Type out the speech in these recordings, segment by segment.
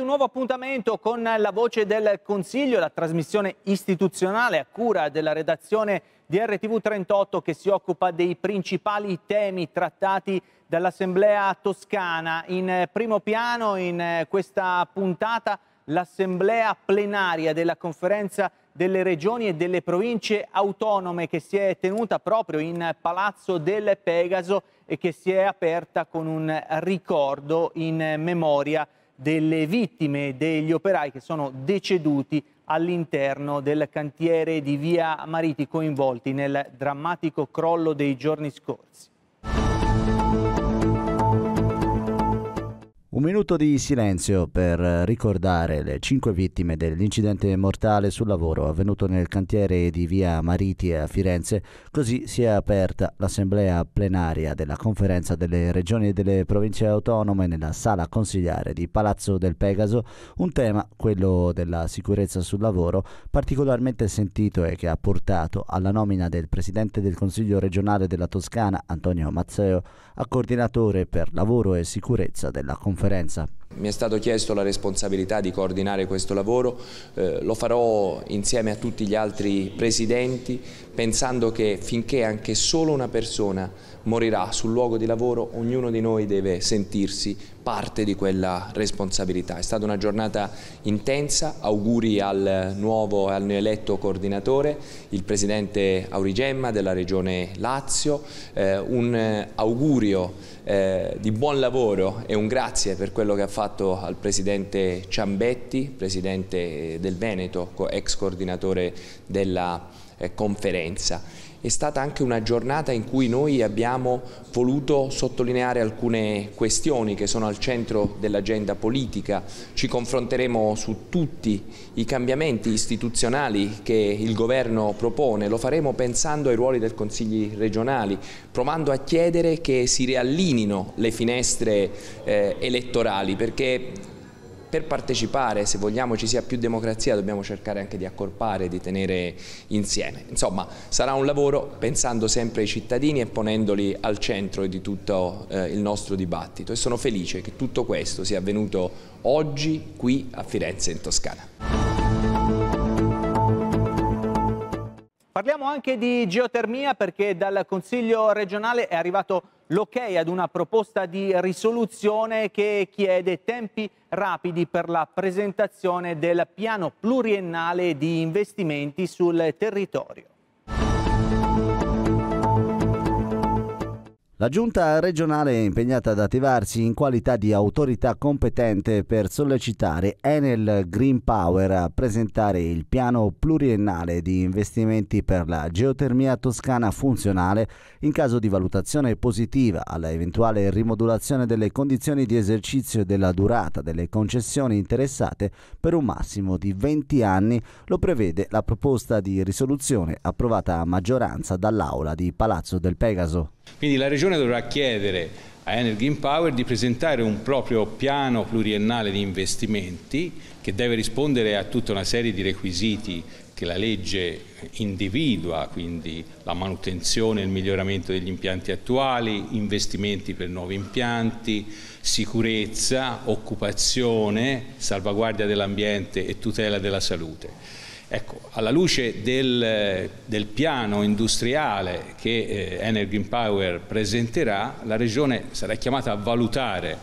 ad un nuovo appuntamento con La Voce del Consiglio, la trasmissione istituzionale a cura della redazione di RTV38 che si occupa dei principali temi trattati dall'Assemblea toscana. In eh, primo piano in eh, questa puntata l'Assemblea plenaria della conferenza delle regioni e delle province autonome che si è tenuta proprio in Palazzo del Pegaso e che si è aperta con un ricordo in memoria delle vittime degli operai che sono deceduti all'interno del cantiere di via Mariti coinvolti nel drammatico crollo dei giorni scorsi. Un minuto di silenzio per ricordare le cinque vittime dell'incidente mortale sul lavoro avvenuto nel cantiere di via Mariti a Firenze, così si è aperta l'assemblea plenaria della conferenza delle regioni e delle province autonome nella sala consigliare di Palazzo del Pegaso, un tema, quello della sicurezza sul lavoro, particolarmente sentito e che ha portato alla nomina del Presidente del Consiglio regionale della Toscana, Antonio Mazzeo, a coordinatore per lavoro e sicurezza della conferenza conferenza. Mi è stato chiesto la responsabilità di coordinare questo lavoro, eh, lo farò insieme a tutti gli altri presidenti pensando che finché anche solo una persona morirà sul luogo di lavoro ognuno di noi deve sentirsi parte di quella responsabilità. È stata una giornata intensa, auguri al nuovo e al neoeletto coordinatore, il presidente Aurigemma della regione Lazio, eh, un augurio eh, di buon lavoro e un grazie per quello che ha fatto al presidente Ciambetti, presidente del Veneto, ex coordinatore della eh, conferenza è stata anche una giornata in cui noi abbiamo voluto sottolineare alcune questioni che sono al centro dell'agenda politica. Ci confronteremo su tutti i cambiamenti istituzionali che il governo propone. Lo faremo pensando ai ruoli del Consigli regionali, provando a chiedere che si riallinino le finestre eh, elettorali perché per partecipare, se vogliamo ci sia più democrazia, dobbiamo cercare anche di accorpare, di tenere insieme. Insomma, sarà un lavoro pensando sempre ai cittadini e ponendoli al centro di tutto eh, il nostro dibattito e sono felice che tutto questo sia avvenuto oggi qui a Firenze in Toscana. Parliamo anche di geotermia perché dal Consiglio regionale è arrivato l'ok ad una proposta di risoluzione che chiede tempi rapidi per la presentazione del piano pluriennale di investimenti sul territorio. La giunta regionale è impegnata ad attivarsi in qualità di autorità competente per sollecitare Enel Green Power a presentare il piano pluriennale di investimenti per la geotermia toscana funzionale in caso di valutazione positiva alla eventuale rimodulazione delle condizioni di esercizio e della durata delle concessioni interessate per un massimo di 20 anni, lo prevede la proposta di risoluzione approvata a maggioranza dall'Aula di Palazzo del Pegaso. Quindi la regione Commissione dovrà chiedere a Energy in Power di presentare un proprio piano pluriennale di investimenti che deve rispondere a tutta una serie di requisiti che la legge individua, quindi la manutenzione e il miglioramento degli impianti attuali, investimenti per nuovi impianti, sicurezza, occupazione, salvaguardia dell'ambiente e tutela della salute. Ecco, alla luce del, del piano industriale che eh, Energy Power presenterà, la Regione sarà chiamata a valutare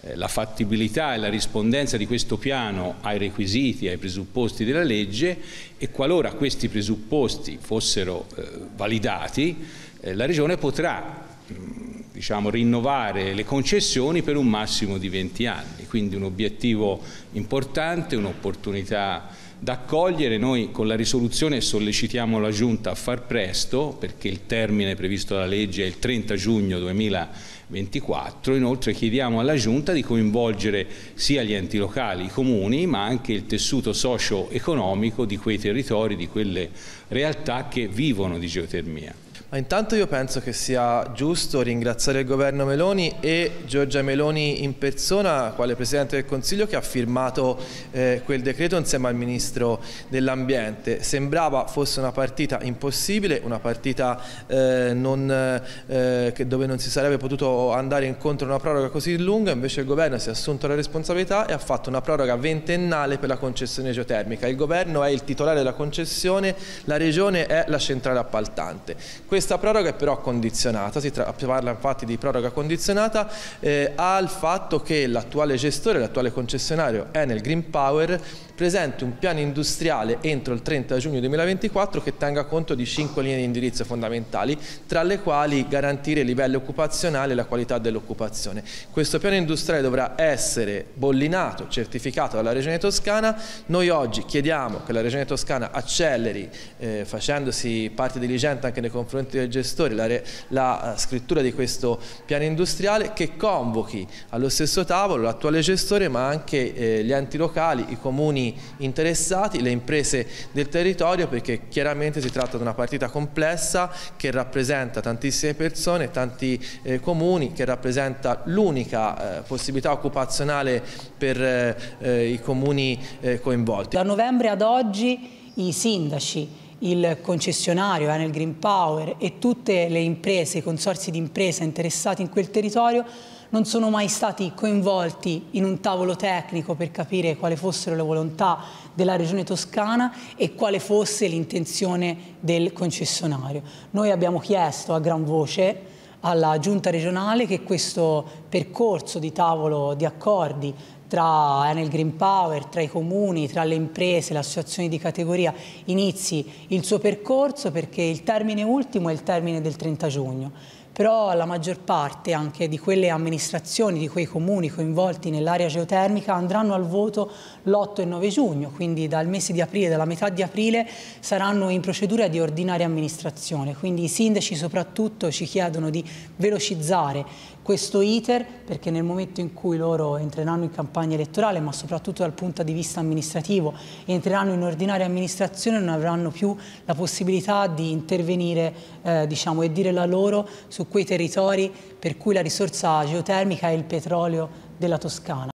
eh, la fattibilità e la rispondenza di questo piano ai requisiti, ai presupposti della legge e qualora questi presupposti fossero eh, validati, eh, la Regione potrà mh, mm, diciamo, rinnovare le concessioni per un massimo di 20 anni, quindi un obiettivo importante, un'opportunità da accogliere. Noi con la risoluzione sollecitiamo la Giunta a far presto, perché il termine previsto dalla legge è il 30 giugno 2024. Inoltre chiediamo alla Giunta di coinvolgere sia gli enti locali, i comuni, ma anche il tessuto socio-economico di quei territori, di quelle realtà che vivono di geotermia. Intanto io penso che sia giusto ringraziare il governo Meloni e Giorgia Meloni in persona, quale Presidente del Consiglio, che ha firmato eh, quel decreto insieme al Ministro dell'Ambiente. Sembrava fosse una partita impossibile, una partita eh, non, eh, dove non si sarebbe potuto andare incontro a una proroga così lunga, invece il governo si è assunto la responsabilità e ha fatto una proroga ventennale per la concessione geotermica. Il governo è il titolare della concessione, la regione è la centrale appaltante. Questo questa proroga è però condizionata, si parla infatti di proroga condizionata eh, al fatto che l'attuale gestore, l'attuale concessionario Enel Green Power presenti un piano industriale entro il 30 giugno 2024 che tenga conto di cinque linee di indirizzo fondamentali, tra le quali garantire il livello occupazionale e la qualità dell'occupazione. Questo piano industriale dovrà essere bollinato, certificato dalla Regione Toscana. Noi oggi chiediamo che la Regione Toscana acceleri, eh, facendosi parte diligente anche nei confronti del gestore, la, re, la eh, scrittura di questo piano industriale che convochi allo stesso tavolo l'attuale gestore ma anche eh, gli enti locali, i comuni interessati, le imprese del territorio perché chiaramente si tratta di una partita complessa che rappresenta tantissime persone, tanti eh, comuni, che rappresenta l'unica eh, possibilità occupazionale per eh, eh i comuni eh, coinvolti. Da novembre ad oggi i sindaci il concessionario Enel Green Power e tutte le imprese, i consorsi di impresa interessati in quel territorio non sono mai stati coinvolti in un tavolo tecnico per capire quale fossero le volontà della regione toscana e quale fosse l'intenzione del concessionario. Noi abbiamo chiesto a gran voce alla giunta regionale che questo percorso di tavolo di accordi tra Enel Green Power, tra i comuni, tra le imprese, le associazioni di categoria, inizi il suo percorso perché il termine ultimo è il termine del 30 giugno però la maggior parte anche di quelle amministrazioni, di quei comuni coinvolti nell'area geotermica andranno al voto l'8 e 9 giugno, quindi dal mese di aprile, dalla metà di aprile saranno in procedura di ordinaria amministrazione, quindi i sindaci soprattutto ci chiedono di velocizzare questo iter perché nel momento in cui loro entreranno in campagna elettorale, ma soprattutto dal punto di vista amministrativo, entreranno in ordinaria amministrazione non avranno più la possibilità di intervenire eh, diciamo, e dire la loro su quei territori per cui la risorsa geotermica è il petrolio della Toscana.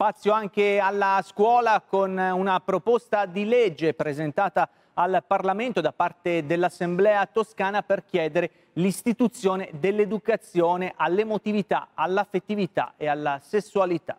Spazio anche alla scuola con una proposta di legge presentata al Parlamento da parte dell'Assemblea toscana per chiedere l'istituzione dell'educazione all'emotività, all'affettività e alla sessualità.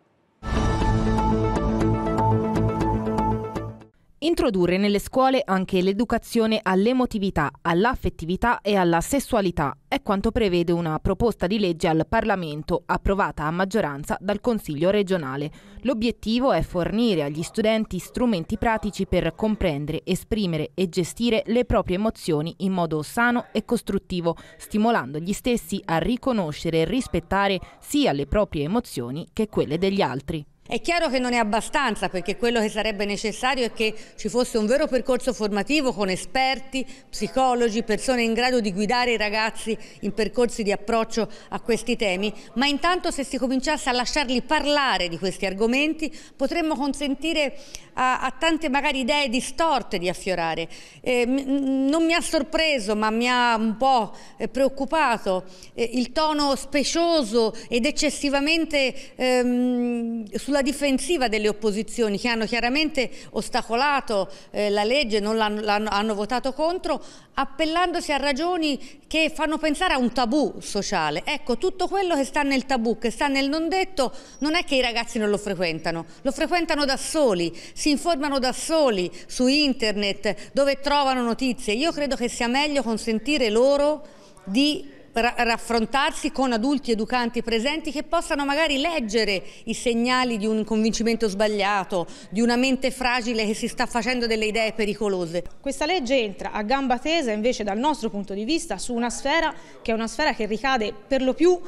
Introdurre nelle scuole anche l'educazione all'emotività, all'affettività e alla sessualità è quanto prevede una proposta di legge al Parlamento approvata a maggioranza dal Consiglio regionale. L'obiettivo è fornire agli studenti strumenti pratici per comprendere, esprimere e gestire le proprie emozioni in modo sano e costruttivo, stimolando gli stessi a riconoscere e rispettare sia le proprie emozioni che quelle degli altri. È chiaro che non è abbastanza perché quello che sarebbe necessario è che ci fosse un vero percorso formativo con esperti, psicologi, persone in grado di guidare i ragazzi in percorsi di approccio a questi temi, ma intanto se si cominciasse a lasciarli parlare di questi argomenti potremmo consentire a, a tante magari idee distorte di affiorare. Eh, non mi ha sorpreso ma mi ha un po' eh, preoccupato eh, il tono specioso ed eccessivamente ehm, sulla sulla difensiva delle opposizioni che hanno chiaramente ostacolato eh, la legge, non l'hanno hanno votato contro, appellandosi a ragioni che fanno pensare a un tabù sociale. Ecco, tutto quello che sta nel tabù, che sta nel non detto, non è che i ragazzi non lo frequentano, lo frequentano da soli, si informano da soli su internet, dove trovano notizie. Io credo che sia meglio consentire loro di raffrontarsi con adulti educanti presenti che possano magari leggere i segnali di un convincimento sbagliato, di una mente fragile che si sta facendo delle idee pericolose. Questa legge entra a gamba tesa invece dal nostro punto di vista su una sfera che è una sfera che ricade per lo più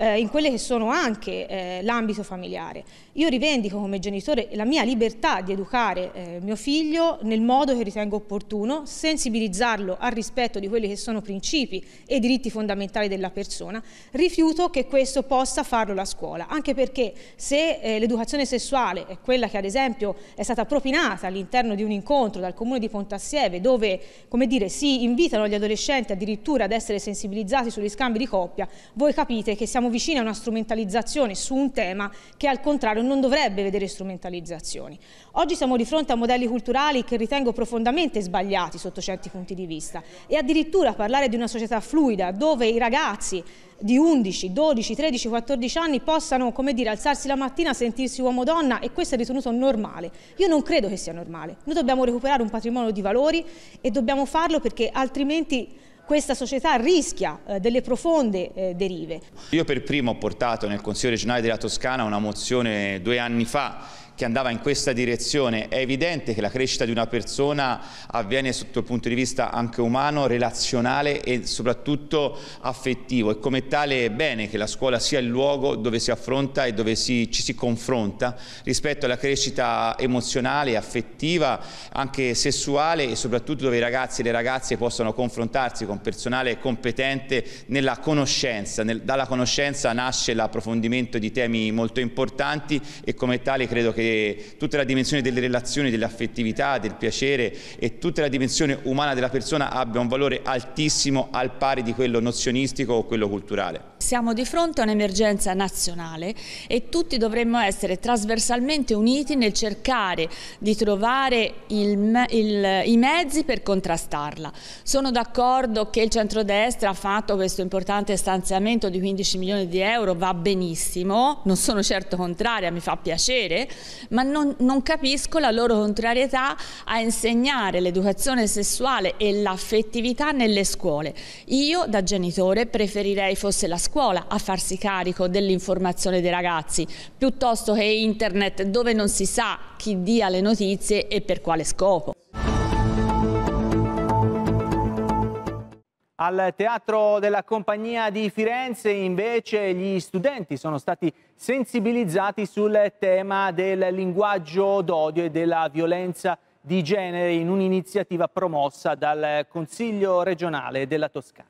eh, in quelle che sono anche eh, l'ambito familiare. Io rivendico come genitore la mia libertà di educare eh, mio figlio nel modo che ritengo opportuno, sensibilizzarlo al rispetto di quelli che sono principi e diritti fondamentali della persona, rifiuto che questo possa farlo la scuola, anche perché se eh, l'educazione sessuale è quella che ad esempio è stata propinata all'interno di un incontro dal comune di Pontassieve dove come dire, si invitano gli adolescenti addirittura ad essere sensibilizzati sugli scambi di coppia, voi capite che siamo vicini a una strumentalizzazione su un tema che al contrario non dovrebbe vedere strumentalizzazioni. Oggi siamo di fronte a modelli culturali che ritengo profondamente sbagliati sotto certi punti di vista e addirittura parlare di una società fluida dove i ragazzi di 11, 12, 13, 14 anni possano, come dire, alzarsi la mattina, sentirsi uomo o donna e questo è ritenuto normale. Io non credo che sia normale. Noi dobbiamo recuperare un patrimonio di valori e dobbiamo farlo perché altrimenti questa società rischia eh, delle profonde eh, derive. Io per primo ho portato nel Consiglio regionale della Toscana una mozione due anni fa che andava in questa direzione. È evidente che la crescita di una persona avviene sotto il punto di vista anche umano, relazionale e soprattutto affettivo e come tale è bene che la scuola sia il luogo dove si affronta e dove si, ci si confronta rispetto alla crescita emozionale, affettiva, anche sessuale e soprattutto dove i ragazzi e le ragazze possono confrontarsi con personale competente nella conoscenza. Nel, dalla conoscenza nasce l'approfondimento di temi molto importanti e come tale credo che tutta la dimensione delle relazioni, dell'affettività, del piacere e tutta la dimensione umana della persona abbia un valore altissimo al pari di quello nozionistico o quello culturale. Siamo di fronte a un'emergenza nazionale e tutti dovremmo essere trasversalmente uniti nel cercare di trovare il, il, i mezzi per contrastarla. Sono d'accordo che il centrodestra ha fatto questo importante stanziamento di 15 milioni di euro, va benissimo, non sono certo contraria, mi fa piacere, ma non, non capisco la loro contrarietà a insegnare l'educazione sessuale e l'affettività nelle scuole. Io da genitore preferirei fosse la scuola scuola a farsi carico dell'informazione dei ragazzi, piuttosto che internet dove non si sa chi dia le notizie e per quale scopo. Al Teatro della Compagnia di Firenze invece gli studenti sono stati sensibilizzati sul tema del linguaggio d'odio e della violenza di genere in un'iniziativa promossa dal Consiglio regionale della Toscana.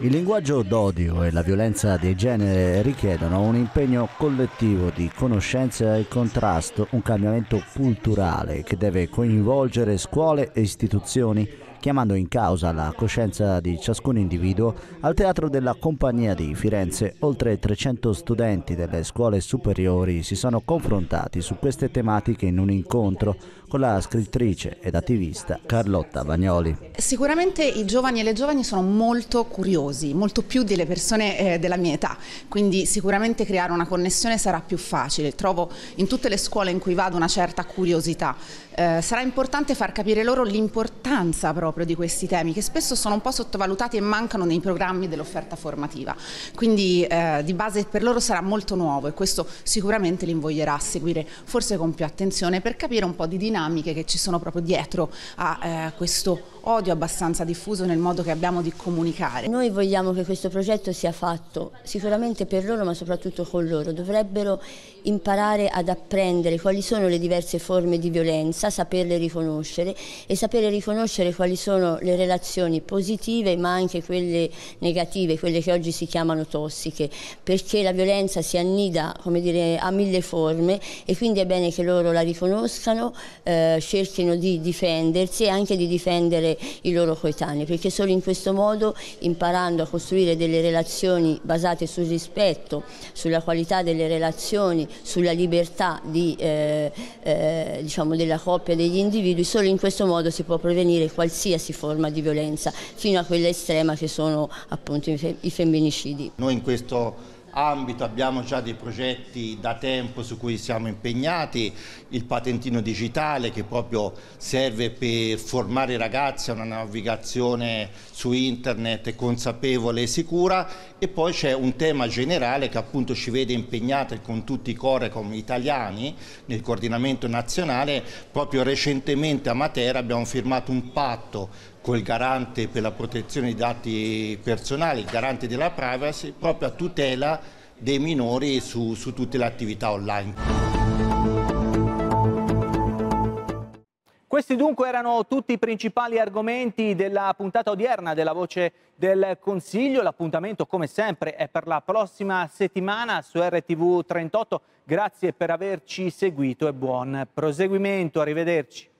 Il linguaggio d'odio e la violenza di genere richiedono un impegno collettivo di conoscenza e contrasto, un cambiamento culturale che deve coinvolgere scuole e istituzioni chiamando in causa la coscienza di ciascun individuo, al Teatro della Compagnia di Firenze oltre 300 studenti delle scuole superiori si sono confrontati su queste tematiche in un incontro con la scrittrice ed attivista Carlotta Bagnoli. Sicuramente i giovani e le giovani sono molto curiosi, molto più delle persone eh, della mia età, quindi sicuramente creare una connessione sarà più facile. Trovo in tutte le scuole in cui vado una certa curiosità. Eh, sarà importante far capire loro l'importanza proprio proprio di questi temi che spesso sono un po' sottovalutati e mancano nei programmi dell'offerta formativa. Quindi eh, di base per loro sarà molto nuovo e questo sicuramente li invoglierà a seguire forse con più attenzione per capire un po' di dinamiche che ci sono proprio dietro a eh, questo odio abbastanza diffuso nel modo che abbiamo di comunicare. Noi vogliamo che questo progetto sia fatto sicuramente per loro ma soprattutto con loro. Dovrebbero imparare ad apprendere quali sono le diverse forme di violenza, saperle riconoscere e sapere riconoscere quali sono le relazioni positive ma anche quelle negative, quelle che oggi si chiamano tossiche, perché la violenza si annida come dire, a mille forme e quindi è bene che loro la riconoscano, eh, cerchino di difendersi e anche di difendere conoscere i loro coetanei, perché solo in questo modo, imparando a costruire delle relazioni basate sul rispetto, sulla qualità delle relazioni, sulla libertà di, eh, eh, diciamo della coppia degli individui, solo in questo modo si può prevenire qualsiasi forma di violenza, fino a quella estrema che sono appunto i femminicidi. Noi in questo ambito abbiamo già dei progetti da tempo su cui siamo impegnati, il patentino digitale che proprio serve per formare i ragazzi a una navigazione su internet consapevole e sicura e poi c'è un tema generale che appunto ci vede impegnati con tutti i Corecom italiani nel coordinamento nazionale, proprio recentemente a Matera abbiamo firmato un patto col garante per la protezione dei dati personali, il garante della privacy, proprio a tutela dei minori su, su tutte le attività online. Questi dunque erano tutti i principali argomenti della puntata odierna della Voce del Consiglio. L'appuntamento, come sempre, è per la prossima settimana su RTV 38. Grazie per averci seguito e buon proseguimento. Arrivederci.